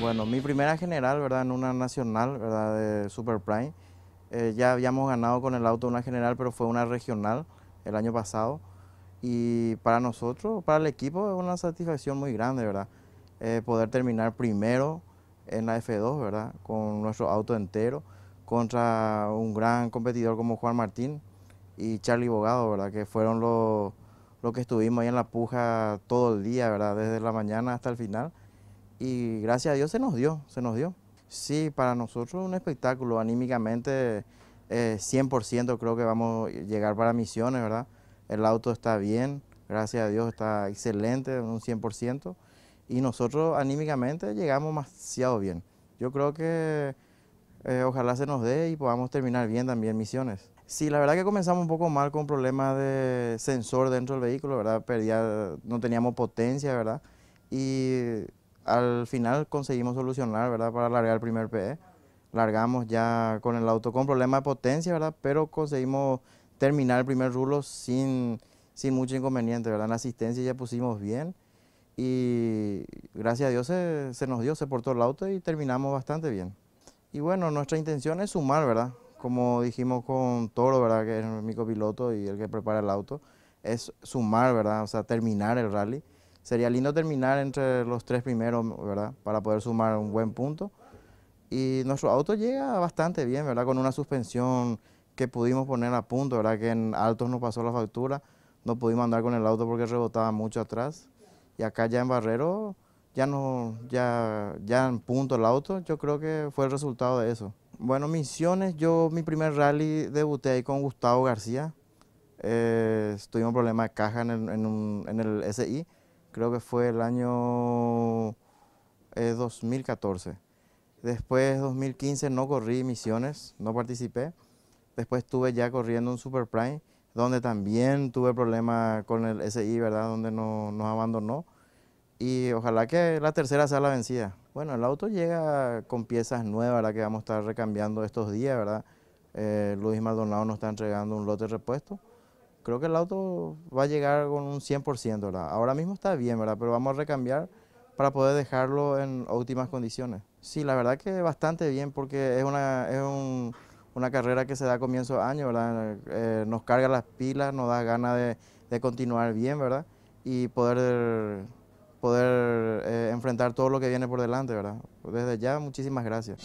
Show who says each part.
Speaker 1: Bueno, mi primera general, ¿verdad? En una nacional, ¿verdad? De Super Prime. Eh, ya habíamos ganado con el auto una general, pero fue una regional el año pasado. Y para nosotros, para el equipo, es una satisfacción muy grande, ¿verdad? Eh, poder terminar primero en la F2, ¿verdad? Con nuestro auto entero, contra un gran competidor como Juan Martín y Charlie Bogado, ¿verdad? Que fueron los lo que estuvimos ahí en la puja todo el día, Desde la mañana hasta el final y gracias a Dios se nos dio, se nos dio. Sí, para nosotros un espectáculo, anímicamente 100% eh, creo que vamos a llegar para Misiones, ¿verdad? El auto está bien, gracias a Dios está excelente, un 100%, y nosotros anímicamente llegamos demasiado bien. Yo creo que eh, ojalá se nos dé y podamos terminar bien también Misiones. Sí, la verdad que comenzamos un poco mal con problemas de sensor dentro del vehículo, ¿verdad? Perdía, no teníamos potencia, ¿verdad? Y al final conseguimos solucionar, ¿verdad? Para largar el primer PE. Largamos ya con el auto con problema de potencia, ¿verdad? Pero conseguimos terminar el primer rulo sin, sin mucho inconveniente, ¿verdad? asistencia ya pusimos bien y gracias a Dios se, nos dio, se portó el auto y terminamos bastante bien. Y bueno, nuestra intención es sumar, ¿verdad? Como dijimos con Toro, ¿verdad? Que es mi copiloto y el que prepara el auto, es sumar, ¿verdad? O sea, terminar el rally. Sería lindo terminar entre los tres primeros, ¿verdad? Para poder sumar un buen punto. Y nuestro auto llega bastante bien, ¿verdad? Con una suspensión que pudimos poner a punto, ¿verdad? Que en altos nos pasó la factura. No pudimos andar con el auto porque rebotaba mucho atrás. Y acá ya en Barrero, ya, no, ya, ya en punto el auto, yo creo que fue el resultado de eso. Bueno, misiones, yo mi primer rally debuté ahí con Gustavo García. Eh, tuvimos un problema de caja en en el SI creo que fue el año 2014. Eh, Después, 2015, no corrí misiones, no participé. Después estuve ya corriendo un Super Prime, donde también tuve problemas con el SI, ¿verdad? Donde nos abandonó. Y ojalá que la tercera sea la vencida. Bueno, el auto llega con piezas nuevas, ¿verdad? Que vamos a estar recambiando estos días, ¿verdad? Eh, Luis Maldonado nos está entregando un lote de repuesto creo que el auto va a llegar con un 100%, ¿verdad? Ahora mismo está bien, ¿verdad? Pero vamos a recambiar para poder dejarlo en óptimas condiciones. Sí, la verdad que bastante bien porque es una, una carrera que se da a comienzo de año, ¿verdad? Eh, nos carga las pilas, nos da ganas de, continuar bien, ¿verdad? Y poder, poder eh, enfrentar todo lo que viene por delante, ¿verdad? Desde ya, muchísimas gracias.